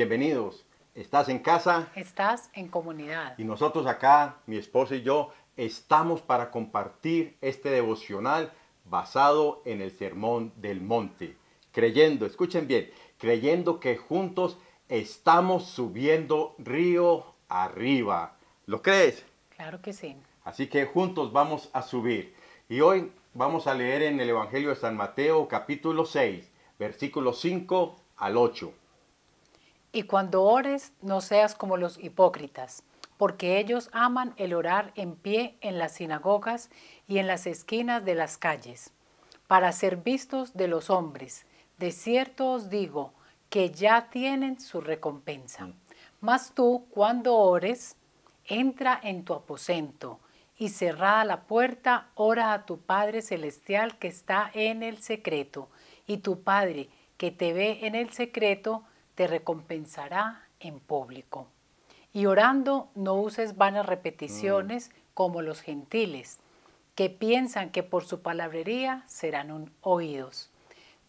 Bienvenidos. Estás en casa. Estás en comunidad. Y nosotros acá, mi esposa y yo, estamos para compartir este devocional basado en el Sermón del Monte. Creyendo, escuchen bien, creyendo que juntos estamos subiendo río arriba. ¿Lo crees? Claro que sí. Así que juntos vamos a subir. Y hoy vamos a leer en el Evangelio de San Mateo capítulo 6, versículos 5 al 8. Y cuando ores, no seas como los hipócritas, porque ellos aman el orar en pie en las sinagogas y en las esquinas de las calles, para ser vistos de los hombres. De cierto os digo que ya tienen su recompensa. Mm. Mas tú, cuando ores, entra en tu aposento y cerrada la puerta, ora a tu Padre Celestial que está en el secreto, y tu Padre que te ve en el secreto, te recompensará en público. Y orando no uses vanas repeticiones mm. como los gentiles, que piensan que por su palabrería serán oídos.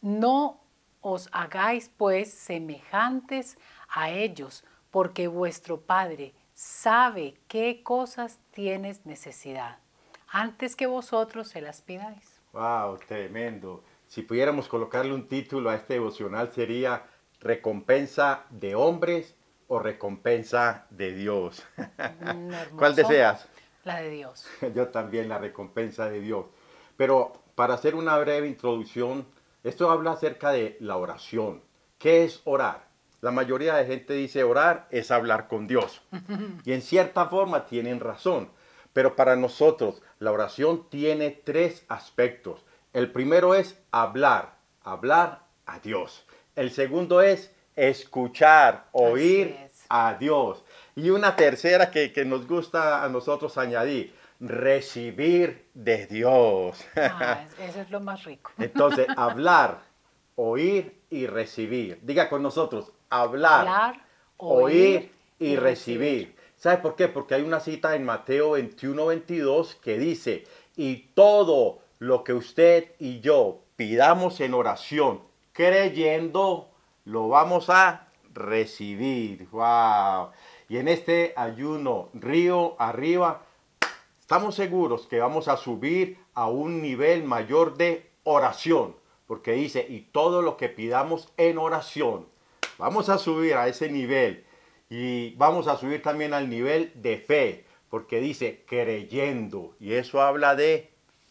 No os hagáis pues semejantes a ellos, porque vuestro Padre sabe qué cosas tienes necesidad, antes que vosotros se las pidáis. ¡Wow! Tremendo. Si pudiéramos colocarle un título a este devocional sería recompensa de hombres o recompensa de Dios. Mm, ¿Cuál deseas? La de Dios. Yo también, la recompensa de Dios. Pero para hacer una breve introducción, esto habla acerca de la oración. ¿Qué es orar? La mayoría de gente dice orar es hablar con Dios. Y en cierta forma tienen razón. Pero para nosotros la oración tiene tres aspectos. El primero es hablar, hablar a Dios. El segundo es escuchar, oír a Dios. Y una tercera que, nos gusta a nosotros añadir, recibir de Dios. Ah, eso es lo más rico. Entonces, hablar, oír y recibir. Diga con nosotros, hablar, oír, y, recibir. recibir. ¿Sabe por qué? Porque hay una cita en Mateo 21, 22 que dice, y todo lo que usted y yo pidamos en oración creyendo lo vamos a recibir. ¡Wow! Y en este ayuno río arriba, estamos seguros que vamos a subir a un nivel mayor de oración. Porque dice, y todo lo que pidamos en oración, vamos a subir a ese nivel. Y vamos a subir también al nivel de fe. Porque dice, creyendo. Y eso habla de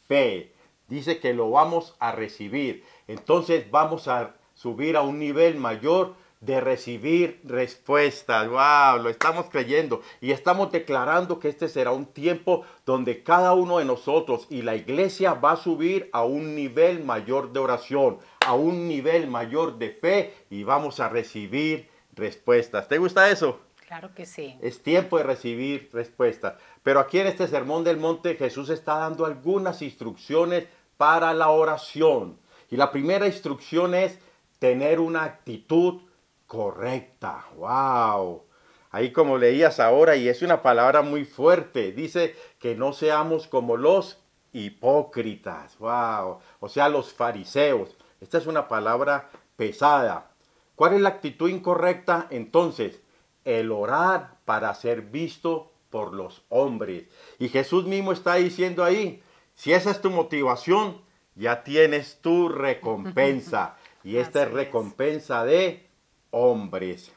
fe. Dice que lo vamos a recibir. Entonces vamos a subir a un nivel mayor de recibir respuestas. ¡Wow! Lo estamos creyendo y estamos declarando que este será un tiempo donde cada uno de nosotros y la iglesia va a subir a un nivel mayor de oración, a un nivel mayor de fe y vamos a recibir respuestas. ¿Te gusta eso? Claro que sí. Es tiempo de recibir respuestas. Pero aquí en este Sermón del Monte Jesús está dando algunas instrucciones para la oración. Y la primera instrucción es tener una actitud correcta. ¡Wow! Ahí como leías ahora, y es una palabra muy fuerte, dice que no seamos como los hipócritas. ¡Wow! O sea, los fariseos. Esta es una palabra pesada. ¿Cuál es la actitud incorrecta? Entonces, el orar para ser visto por los hombres. Y Jesús mismo está diciendo ahí, si esa es tu motivación, ya tienes tu recompensa. y esta es recompensa de hombres.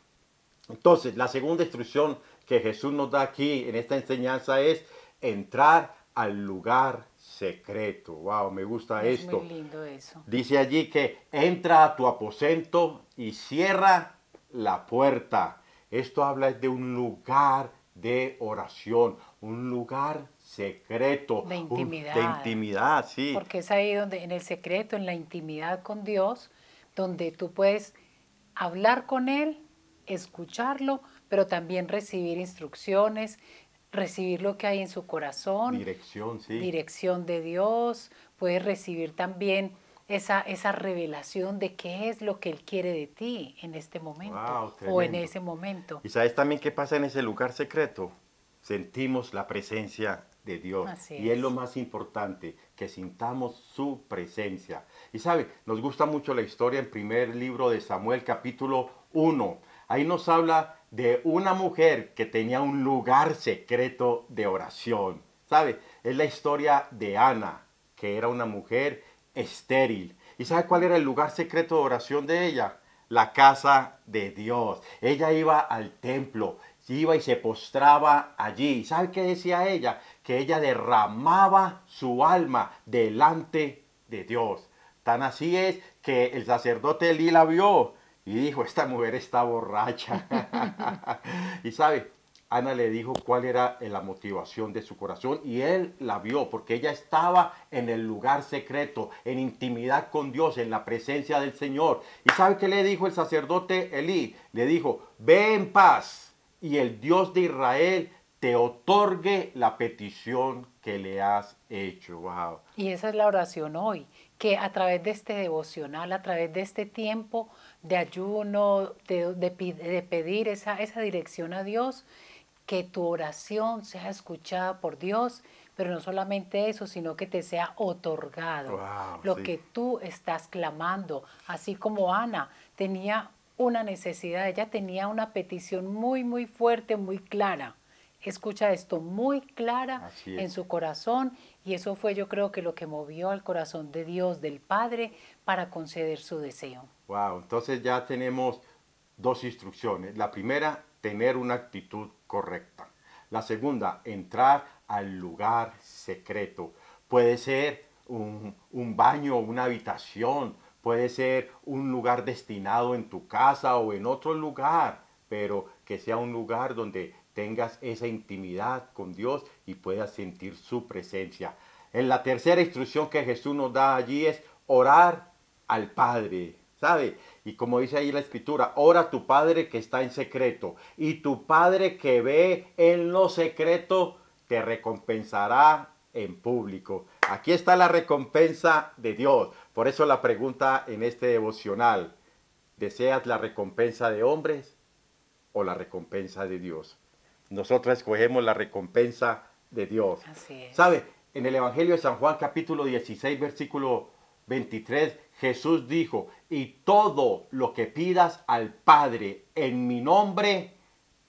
Entonces, la segunda instrucción que Jesús nos da aquí en esta enseñanza es entrar al lugar secreto. Wow, me gusta esto. Muy lindo eso. Dice allí que entra a tu aposento y cierra la puerta. Esto habla de un lugar de oración, un lugar secreto. De intimidad. De intimidad, sí. Porque es ahí donde, en el secreto, en la intimidad con Dios, donde tú puedes hablar con Él, escucharlo, pero también recibir instrucciones, recibir lo que hay en su corazón. Dirección, sí. Dirección de Dios. Puedes recibir también esa, esa revelación de qué es lo que Él quiere de ti en este momento o en ese momento. ¿Y sabes también qué pasa en ese lugar secreto? Sentimos la presencia de Dios. y es. lo más importante, que sintamos su presencia. Y sabe, nos gusta mucho la historia en primer libro de Samuel capítulo 1. Ahí nos habla de una mujer que tenía un lugar secreto de oración. ¿Sabe? Es la historia de Ana, que era una mujer estéril. ¿Y sabe cuál era el lugar secreto de oración de ella? La casa de Dios. Ella iba al templo, iba y se postraba allí. ¿Sabe qué decía ella? que ella derramaba su alma delante de Dios. Tan así es que el sacerdote Elí la vio y dijo, esta mujer está borracha. y sabe, Ana le dijo cuál era eh, la motivación de su corazón y él la vio porque ella estaba en el lugar secreto, en intimidad con Dios, en la presencia del Señor. ¿Y sabe qué le dijo el sacerdote Elí? Le dijo, ve en paz y el Dios de Israel te otorgue la petición que le has hecho. Y esa es la oración hoy, que a través de este devocional, a través de este tiempo de ayuno, de, pedir esa, dirección a Dios, que tu oración sea escuchada por Dios, pero no solamente eso, sino que te sea otorgado lo que tú estás clamando, así como Ana tenía una necesidad, ella tenía una petición muy, muy fuerte, muy clara escucha esto muy clara en su corazón y eso fue yo creo que lo que movió al corazón de Dios, del Padre, para conceder su deseo. Wow, entonces ya tenemos dos instrucciones. La primera, tener una actitud correcta. La segunda, entrar al lugar secreto. Puede ser un, un baño, una habitación, puede ser un lugar destinado en tu casa o en otro lugar, pero que sea un lugar donde tengas esa intimidad con Dios y puedas sentir su presencia. En la tercera instrucción que Jesús nos da allí es orar al Padre, ¿sabe? Y como dice ahí la escritura, ora a tu Padre que está en secreto y tu Padre que ve en lo secreto te recompensará en público. Aquí está la recompensa de Dios. Por eso la pregunta en este devocional, ¿deseas la recompensa de hombres o la recompensa de Dios? nosotros escogemos la recompensa de Dios. Así es. ¿Sabe? En el Evangelio de San Juan capítulo 16 versículo 23 Jesús dijo, y todo lo que pidas al Padre en mi nombre,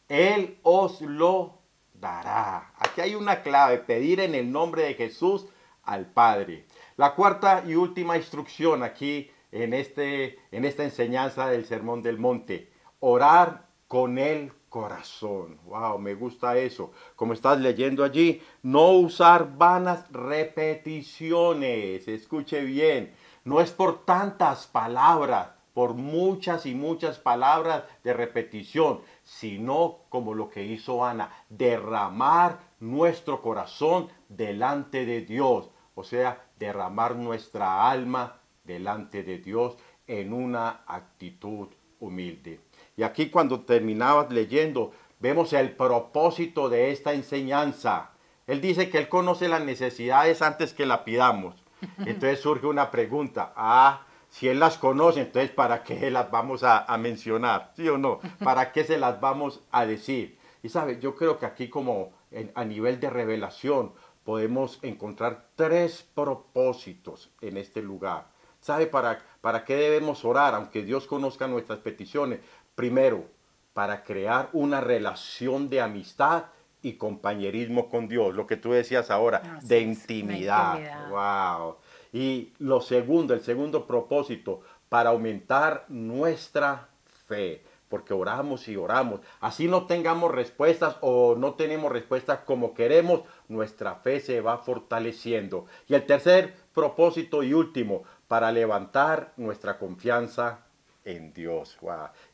Él os lo dará. Aquí hay una clave, pedir en el nombre de Jesús al Padre. La cuarta y última instrucción aquí en, este, en esta enseñanza del Sermón del Monte, orar con Él corazón. Wow, me gusta eso. Como estás leyendo allí, no usar vanas repeticiones. Escuche bien. No es por tantas palabras, por muchas y muchas palabras de repetición, sino como lo que hizo Ana, derramar nuestro corazón delante de Dios. O sea, derramar nuestra alma delante de Dios en una actitud humilde. Y aquí cuando terminabas leyendo, vemos el propósito de esta enseñanza. Él dice que él conoce las necesidades antes que la pidamos. Entonces surge una pregunta. Ah, si él las conoce, entonces ¿para qué las vamos a, mencionar? ¿Sí o no? ¿Para qué se las vamos a decir? Y sabes, yo creo que aquí como a nivel de revelación podemos encontrar tres propósitos en este lugar. ¿Sabe para, para qué debemos orar, aunque Dios conozca nuestras peticiones? Primero, para crear una relación de amistad y compañerismo con Dios, lo que tú decías ahora, de intimidad. intimidad. Wow. Y lo segundo, el segundo propósito, para aumentar nuestra fe porque oramos y oramos. Así no tengamos respuestas o no tenemos respuestas como queremos, nuestra fe se va fortaleciendo. Y el tercer propósito y último, para levantar nuestra confianza en Dios.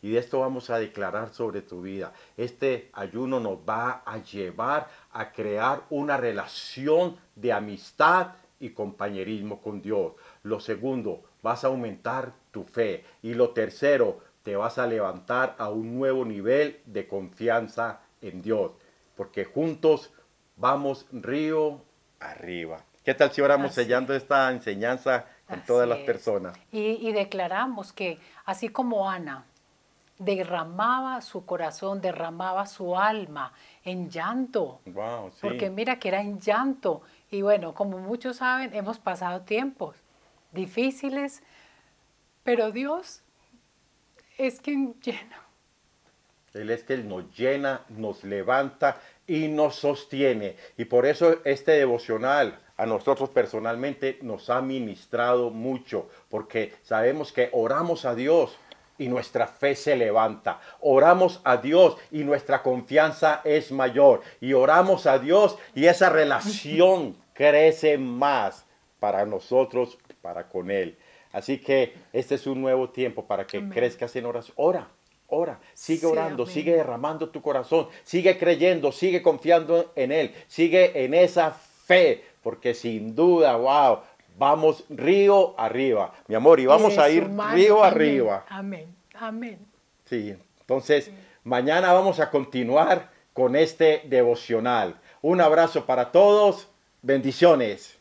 Y de esto vamos a declarar sobre tu vida. Este ayuno nos va a llevar a crear una relación de amistad y compañerismo con Dios. Lo segundo, vas a aumentar tu fe. Y lo tercero, te vas a levantar a un nuevo nivel de confianza en Dios, porque juntos vamos río arriba. ¿Qué tal si oramos sellando esta enseñanza con todas las personas? Y, declaramos que así como Ana derramaba su corazón, derramaba su alma en llanto. Porque mira que era en llanto. Y bueno, como muchos saben, hemos pasado tiempos difíciles, pero Dios es quien llena. Él es que nos llena, nos levanta y nos sostiene. Y por eso este devocional a nosotros personalmente nos ha ministrado mucho, porque sabemos que oramos a Dios y nuestra fe se levanta. Oramos a Dios y nuestra confianza es mayor. Y oramos a Dios y esa relación crece más para nosotros, para con Él. Así que este es un nuevo tiempo para que crezcas en oración. Ora, ora, sigue orando, sigue derramando tu corazón, sigue creyendo, sigue confiando en Él, sigue en esa fe, porque sin duda, wow, vamos río arriba, mi amor, y vamos a ir río arriba. Amén, amén. Sí, entonces mañana vamos a continuar con este devocional. Un abrazo para todos, bendiciones.